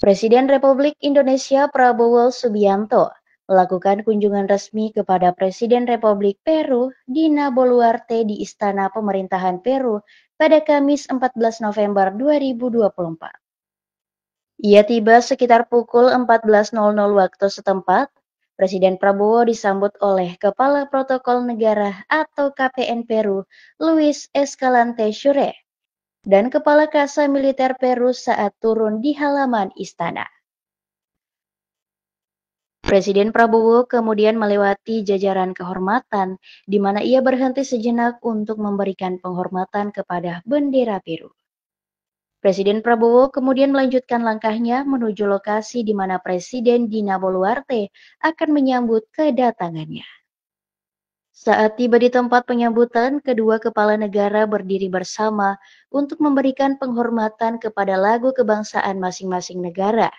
Presiden Republik Indonesia Prabowo Subianto melakukan kunjungan resmi kepada Presiden Republik Peru Dina Boluarte di Istana Pemerintahan Peru pada Kamis 14 November 2024. Ia tiba sekitar pukul 14.00 waktu setempat. Presiden Prabowo disambut oleh Kepala Protokol Negara atau KPN Peru, Luis Escalante Sure dan Kepala Kasa Militer Peru saat turun di halaman istana. Presiden Prabowo kemudian melewati jajaran kehormatan, di mana ia berhenti sejenak untuk memberikan penghormatan kepada bendera Peru. Presiden Prabowo kemudian melanjutkan langkahnya menuju lokasi di mana Presiden Dina Boluarte akan menyambut kedatangannya. Saat tiba di tempat penyambutan, kedua kepala negara berdiri bersama untuk memberikan penghormatan kepada lagu kebangsaan masing-masing negara.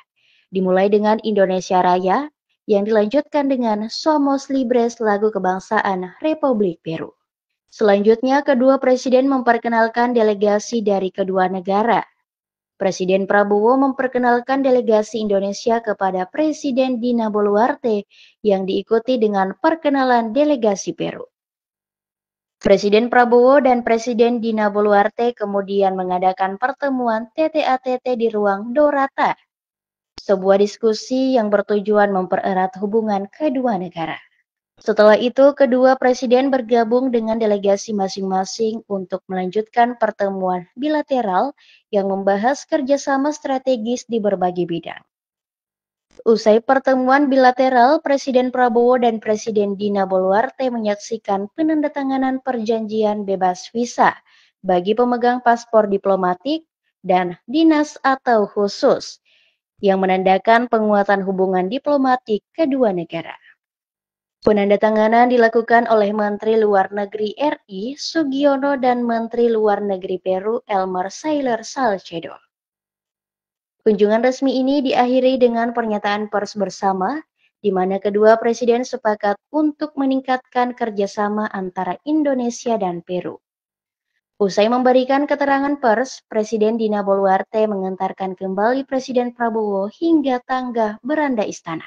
Dimulai dengan Indonesia Raya, yang dilanjutkan dengan Somos Libres lagu kebangsaan Republik Peru. Selanjutnya, kedua presiden memperkenalkan delegasi dari kedua negara. Presiden Prabowo memperkenalkan delegasi Indonesia kepada Presiden Dina Boluarte yang diikuti dengan perkenalan delegasi Peru. Presiden Prabowo dan Presiden Dina Boluarte kemudian mengadakan pertemuan TTATT di ruang Dorata, sebuah diskusi yang bertujuan mempererat hubungan kedua negara. Setelah itu, kedua presiden bergabung dengan delegasi masing-masing untuk melanjutkan pertemuan bilateral yang membahas kerjasama strategis di berbagai bidang. Usai pertemuan bilateral, Presiden Prabowo dan Presiden Dina Boluarte menyaksikan penandatanganan perjanjian bebas visa bagi pemegang paspor diplomatik dan dinas atau khusus yang menandakan penguatan hubungan diplomatik kedua negara. Penandatanganan dilakukan oleh Menteri Luar Negeri RI Sugiono dan Menteri Luar Negeri Peru Elmer Sailer Salcedo. Kunjungan resmi ini diakhiri dengan pernyataan pers bersama di mana kedua presiden sepakat untuk meningkatkan kerjasama antara Indonesia dan Peru. Usai memberikan keterangan pers, Presiden Dina Boluarte mengantarkan kembali Presiden Prabowo hingga tangga beranda istana.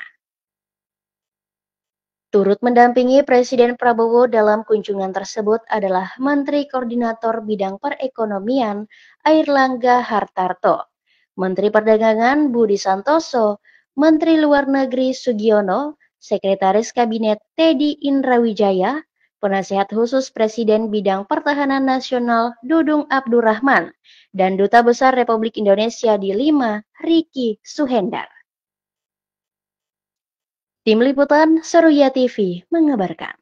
Turut mendampingi Presiden Prabowo dalam kunjungan tersebut adalah Menteri Koordinator Bidang Perekonomian Air Langga Hartarto, Menteri Perdagangan Budi Santoso, Menteri Luar Negeri Sugiono, Sekretaris Kabinet Teddy Indrawijaya, Penasehat Khusus Presiden Bidang Pertahanan Nasional Dudung Abdurrahman, dan Duta Besar Republik Indonesia di Lima, Riki Suhendar. Tim Liputan Seruya TV mengabarkan.